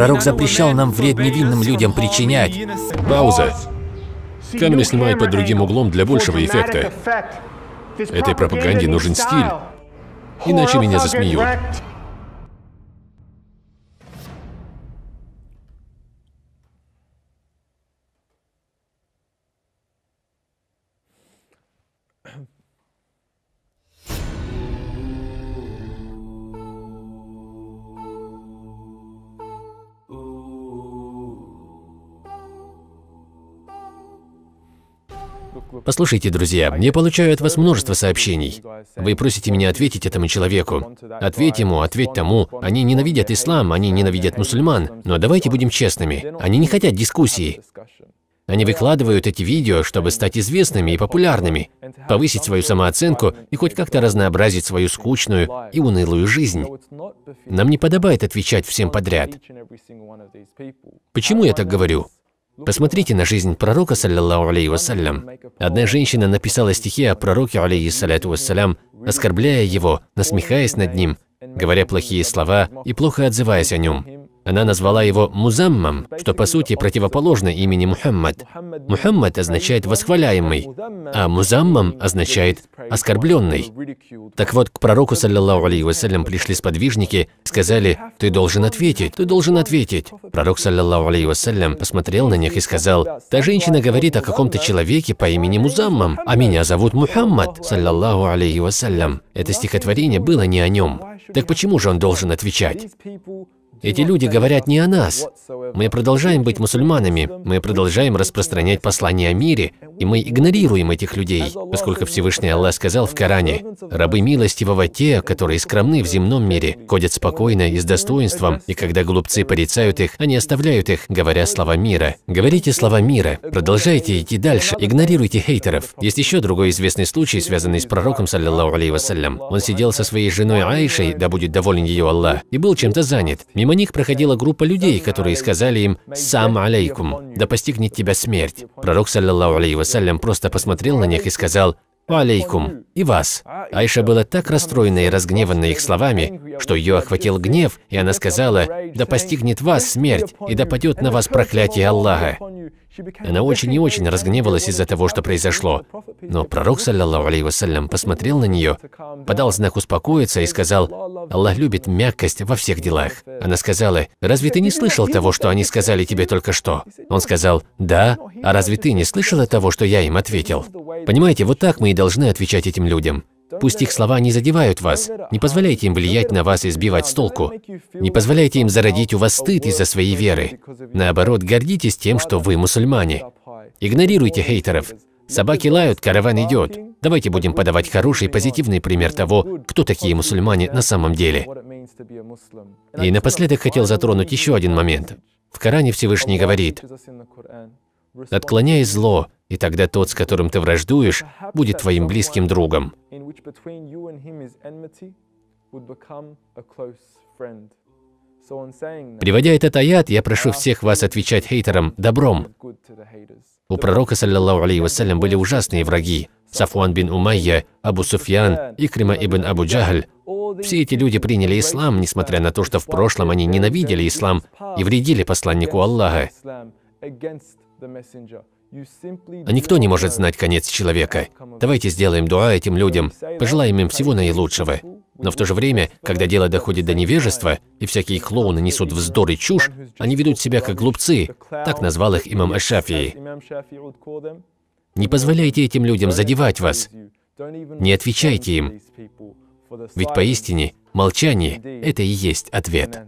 Пророк запрещал нам вред невинным людям причинять. Пауза. Камеру снимают под другим углом для большего эффекта. Этой пропаганде нужен стиль, иначе меня засмеют. Послушайте, друзья, я получаю от вас множество сообщений. Вы просите меня ответить этому человеку. Ответь ему, ответь тому. Они ненавидят ислам, они ненавидят мусульман. Но давайте будем честными. Они не хотят дискуссии. Они выкладывают эти видео, чтобы стать известными и популярными, повысить свою самооценку и хоть как-то разнообразить свою скучную и унылую жизнь. Нам не подобает отвечать всем подряд. Почему я так говорю? Ну, Посмотрите на жизнь пророка, саллиллаху алейхи вассалям. Одна женщина написала стихи о пророке, алейхи алейхиссаляту вассалям, оскорбляя его, насмехаясь над ним, говоря плохие слова и плохо отзываясь о нем. Она назвала его Музаммам, что по сути противоположно имени Мухаммад. Мухаммад означает «восхваляемый», а Музаммам означает «оскорбленный». Так вот, к пророку, саллиллаху алейхи вассалям, пришли сподвижники, сказали «Ты должен ответить, ты должен ответить». Пророк, саллиллаху алейхи вассалям, посмотрел на них и сказал «Та женщина говорит о каком-то человеке по имени Музаммам, а меня зовут Мухаммад, саллиллаху алейхи вассалям». Это стихотворение было не о нем. Так почему же он должен отвечать? Эти люди говорят не о нас. Мы продолжаем быть мусульманами, мы продолжаем распространять послание о мире, и мы игнорируем этих людей, поскольку Всевышний Аллах сказал в Коране, «Рабы милостивого те, которые скромны в земном мире, ходят спокойно и с достоинством, и когда глупцы порицают их, они оставляют их, говоря слова мира». Говорите слова мира, продолжайте идти дальше, игнорируйте хейтеров. Есть еще другой известный случай, связанный с пророком, саллиллаху алейхи вассалям. Он сидел со своей женой Аишей, да будет доволен ее Аллах, и был чем-то занят. Мимо них проходила группа людей, которые сказали им «Сам алейкум», «Да постигнет тебя смерть». Пророк, саллиллаху алейхи вассалям, Саллям просто посмотрел на них и сказал алейкум, и вас». Айша была так расстроена и разгневана их словами, что ее охватил гнев, и она сказала, «Да постигнет вас смерть, и да падет на вас проклятие Аллаха». Она очень и очень разгневалась из-за того, что произошло. Но пророк, саллиллаху алейхи посмотрел на нее, подал знак успокоиться и сказал, «Аллах любит мягкость во всех делах». Она сказала, «Разве ты не слышал того, что они сказали тебе только что?» Он сказал, «Да, а разве ты не слышала того, что я им ответил?» Понимаете, вот так мы и должны отвечать этим людям. Пусть их слова не задевают вас. Не позволяйте им влиять на вас и сбивать с толку. Не позволяйте им зародить у вас стыд из-за своей веры. Наоборот, гордитесь тем, что вы мусульмане. Игнорируйте хейтеров. Собаки лают, караван идет. Давайте будем подавать хороший позитивный пример того, кто такие мусульмане на самом деле. И напоследок хотел затронуть еще один момент. В Коране Всевышний говорит, «Отклоняй зло, и тогда тот, с которым ты враждуешь, будет твоим близким другом. Приводя этот аят, я прошу всех вас отвечать хейтерам добром. У пророка, саллиллаху алейхи вассалям, были ужасные враги. Сафуан бин Умайя, Абу Суфьян, Икрима ибн Абу Джагль. Все эти люди приняли ислам, несмотря на то, что в прошлом они ненавидели ислам и вредили посланнику Аллаха. Никто не может знать конец человека. Давайте сделаем дуа этим людям, пожелаем им всего наилучшего. Но в то же время, когда дело доходит до невежества, и всякие клоуны несут вздор и чушь, они ведут себя как глупцы, так назвал их имам Ашафии. Не позволяйте этим людям задевать вас. Не отвечайте им. Ведь поистине молчание – это и есть ответ.